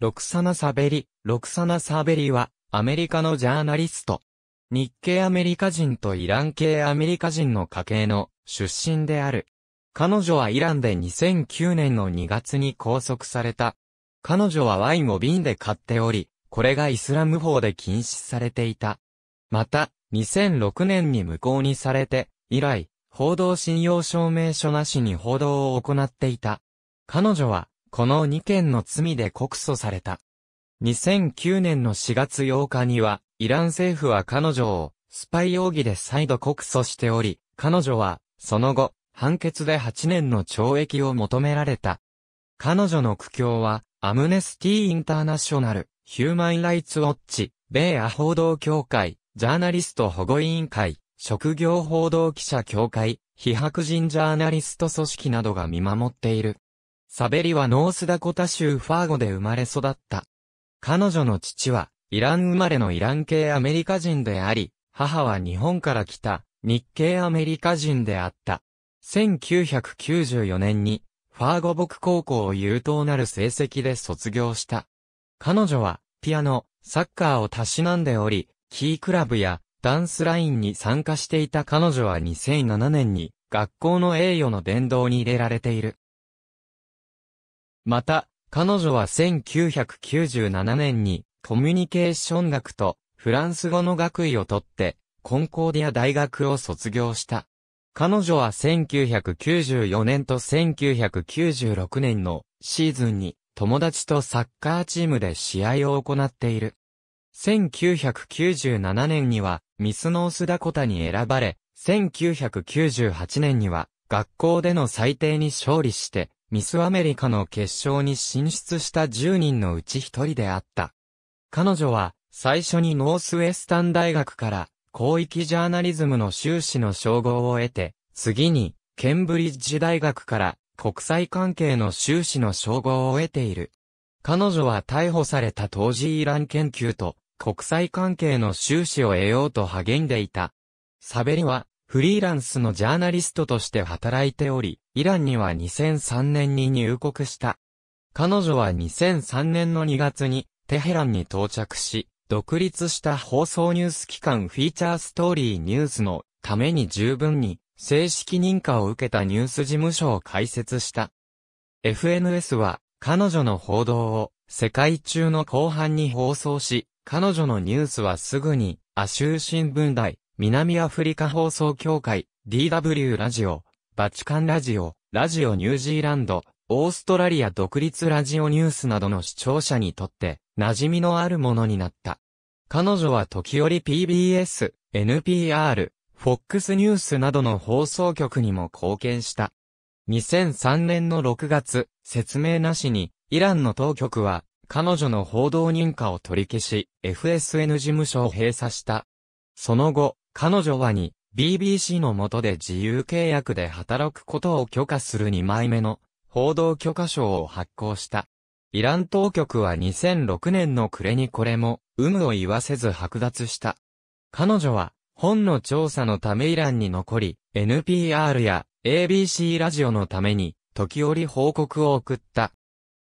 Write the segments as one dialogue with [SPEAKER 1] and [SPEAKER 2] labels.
[SPEAKER 1] ロクサナ・サベリ、ロクサナ・サベリは、アメリカのジャーナリスト。日系アメリカ人とイラン系アメリカ人の家系の出身である。彼女はイランで2009年の2月に拘束された。彼女はワインを瓶で買っており、これがイスラム法で禁止されていた。また、2006年に無効にされて、以来、報道信用証明書なしに報道を行っていた。彼女は、この2件の罪で告訴された。2009年の4月8日には、イラン政府は彼女を、スパイ容疑で再度告訴しており、彼女は、その後、判決で8年の懲役を求められた。彼女の苦境は、アムネスティ・インターナショナル、ヒューマン・ライツ・ウォッチ、米ア報道協会、ジャーナリスト保護委員会、職業報道記者協会、非白人ジャーナリスト組織などが見守っている。サベリはノースダコタ州ファーゴで生まれ育った。彼女の父は、イラン生まれのイラン系アメリカ人であり、母は日本から来た、日系アメリカ人であった。1994年に、ファーゴ牧高校を優等なる成績で卒業した。彼女は、ピアノ、サッカーをたしなんでおり、キークラブやダンスラインに参加していた彼女は2007年に、学校の栄誉の殿堂に入れられている。また、彼女は1997年にコミュニケーション学とフランス語の学位を取ってコンコーディア大学を卒業した。彼女は1994年と1996年のシーズンに友達とサッカーチームで試合を行っている。1997年にはミスノースダコタに選ばれ、1998年には学校での最低に勝利してミスアメリカの決勝に進出した10人のうち1人であった。彼女は、最初にノースウェスタン大学から、広域ジャーナリズムの修士の称号を得て、次に、ケンブリッジ大学から、国際関係の修士の称号を得ている。彼女は逮捕された当時イラン研究と、国際関係の修士を得ようと励んでいた。サベリは、フリーランスのジャーナリストとして働いており、イランには2003年に入国した。彼女は2003年の2月にテヘランに到着し、独立した放送ニュース機関フィーチャーストーリーニュースのために十分に正式認可を受けたニュース事務所を開設した。FNS は彼女の報道を世界中の後半に放送し、彼女のニュースはすぐにアシュー新聞台、南アフリカ放送協会、DW ラジオ、バチカンラジオ、ラジオニュージーランド、オーストラリア独立ラジオニュースなどの視聴者にとって、馴染みのあるものになった。彼女は時折 PBS、NPR、FOX ニュースなどの放送局にも貢献した。2003年の6月、説明なしに、イランの当局は、彼女の報道認可を取り消し、FSN 事務所を閉鎖した。その後、彼女はに BBC の下で自由契約で働くことを許可する2枚目の報道許可証を発行した。イラン当局は2006年の暮れにこれも、有無を言わせず剥奪した。彼女は、本の調査のためイランに残り、NPR や ABC ラジオのために、時折報告を送った。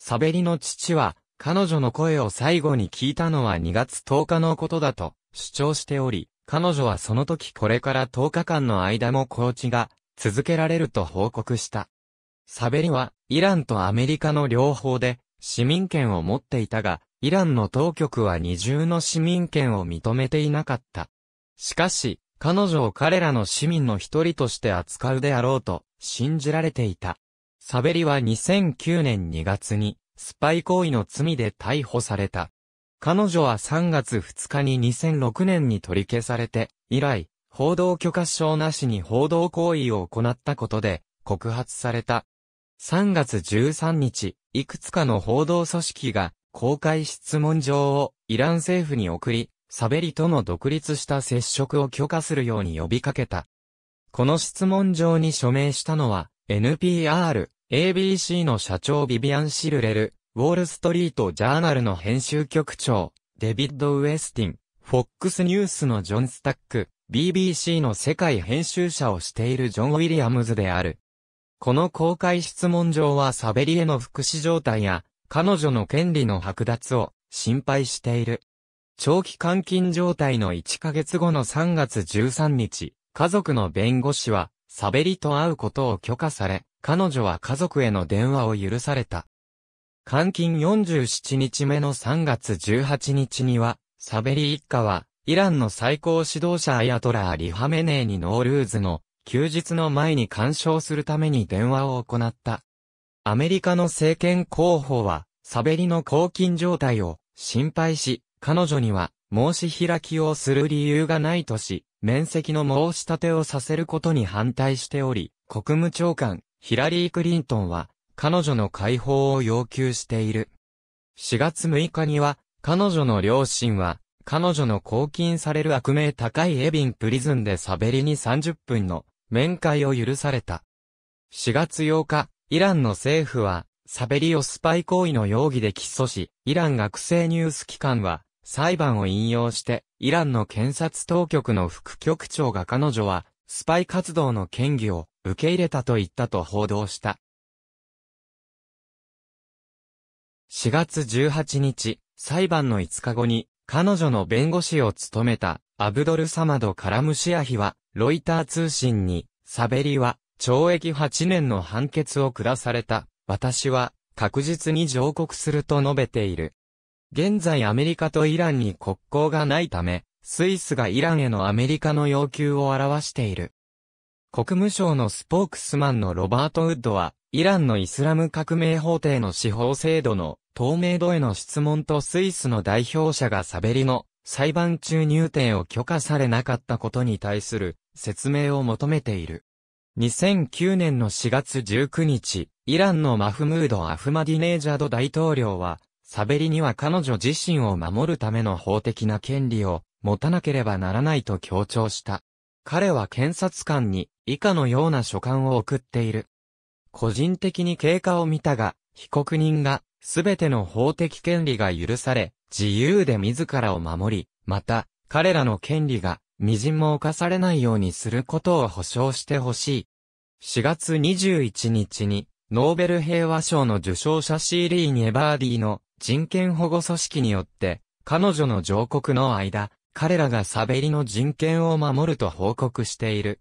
[SPEAKER 1] サベリの父は、彼女の声を最後に聞いたのは2月10日のことだと主張しており、彼女はその時これから10日間の間もコーチが続けられると報告した。サベリはイランとアメリカの両方で市民権を持っていたが、イランの当局は二重の市民権を認めていなかった。しかし、彼女を彼らの市民の一人として扱うであろうと信じられていた。サベリは2009年2月にスパイ行為の罪で逮捕された。彼女は3月2日に2006年に取り消されて、以来、報道許可証なしに報道行為を行ったことで、告発された。3月13日、いくつかの報道組織が、公開質問状をイラン政府に送り、サベリとの独立した接触を許可するように呼びかけた。この質問状に署名したのは、NPR、ABC の社長ビビアン・シルレル、ウォールストリートジャーナルの編集局長、デビッド・ウェスティン、FOX ニュースのジョン・スタック、BBC の世界編集者をしているジョン・ウィリアムズである。この公開質問状はサベリへの福祉状態や、彼女の権利の剥奪を心配している。長期監禁状態の1ヶ月後の3月13日、家族の弁護士は、サベリと会うことを許可され、彼女は家族への電話を許された。監禁47日目の3月18日には、サベリ一家は、イランの最高指導者アヤトラー・リハメネーにノールーズの休日の前に干渉するために電話を行った。アメリカの政権候補は、サベリの抗菌状態を心配し、彼女には申し開きをする理由がないとし、面積の申し立てをさせることに反対しており、国務長官、ヒラリー・クリントンは、彼女の解放を要求している。4月6日には、彼女の両親は、彼女の拘禁される悪名高いエビンプリズンでサベリに30分の面会を許された。4月8日、イランの政府は、サベリをスパイ行為の容疑で起訴し、イラン学生ニュース機関は、裁判を引用して、イランの検察当局の副局長が彼女は、スパイ活動の権疑を受け入れたと言ったと報道した。4月18日、裁判の5日後に、彼女の弁護士を務めた、アブドルサマド・カラムシアヒは、ロイター通信に、サベリは、懲役8年の判決を下された。私は、確実に上告すると述べている。現在アメリカとイランに国交がないため、スイスがイランへのアメリカの要求を表している。国務省のスポークスマンのロバート・ウッドは、イランのイスラム革命法廷の司法制度の透明度への質問とスイスの代表者がサベリの裁判中入廷を許可されなかったことに対する説明を求めている。2009年の4月19日、イランのマフムード・アフマディネージャード大統領は、サベリには彼女自身を守るための法的な権利を持たなければならないと強調した。彼は検察官に以下のような書簡を送っている。個人的に経過を見たが、被告人がすべての法的権利が許され、自由で自らを守り、また、彼らの権利が、微塵も侵されないようにすることを保証してほしい。4月21日に、ノーベル平和賞の受賞者シーリー・ニェバーディの人権保護組織によって、彼女の上告の間、彼らがサベリの人権を守ると報告している。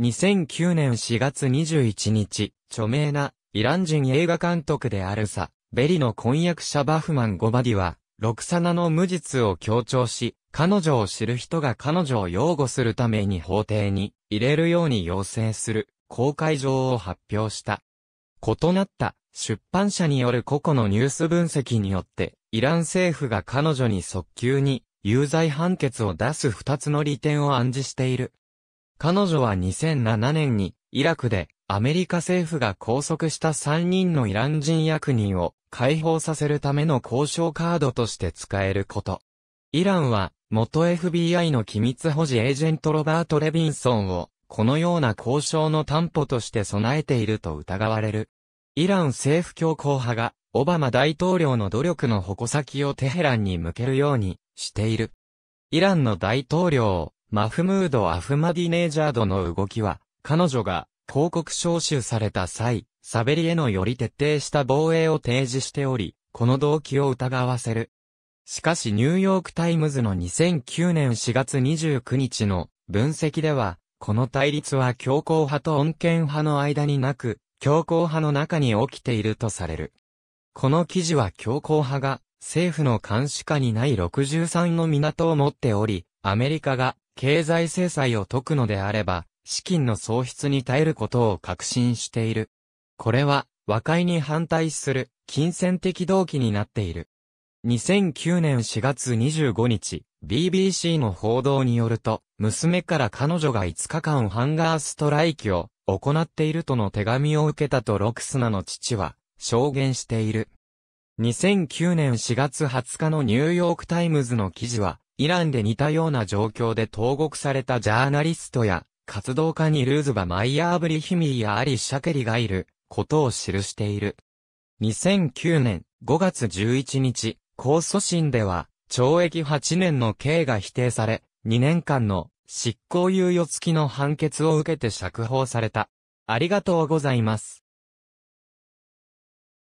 [SPEAKER 1] 2009年4月21日、著名なイラン人映画監督であるさ、ベリの婚約者バフマン・ゴバディは、ロクサナの無実を強調し、彼女を知る人が彼女を擁護するために法廷に入れるように要請する公開状を発表した。異なった出版社による個々のニュース分析によって、イラン政府が彼女に速急に有罪判決を出す二つの利点を暗示している。彼女は2007年にイラクでアメリカ政府が拘束した三人のイラン人役人を解放させるための交渉カードとして使えること。イランは、元 FBI の機密保持エージェントロバート・レビンソンを、このような交渉の担保として備えていると疑われる。イラン政府強硬派が、オバマ大統領の努力の矛先をテヘランに向けるようにしている。イランの大統領、マフムード・アフマディネージャードの動きは、彼女が広告招集された際、サベリへのより徹底した防衛を提示しており、この動機を疑わせる。しかしニューヨークタイムズの2009年4月29日の分析では、この対立は強硬派と穏健派の間になく、強硬派の中に起きているとされる。この記事は強硬派が政府の監視下にない63の港を持っており、アメリカが経済制裁を解くのであれば、資金の喪失に耐えることを確信している。これは、和解に反対する、金銭的動機になっている。2009年4月25日、BBC の報道によると、娘から彼女が5日間ハンガーストライキを行っているとの手紙を受けたとロクスナの父は証言している。2009年4月20日のニューヨークタイムズの記事は、イランで似たような状況で投獄されたジャーナリストや活動家にルーズバ・マイヤー・ブリヒミーやアリ・シャケリがいることを記している。2009年5月11日、控訴審では、懲役8年の刑が否定され、2年間の執行猶予付きの判決を受けて釈放された。ありがとうございます。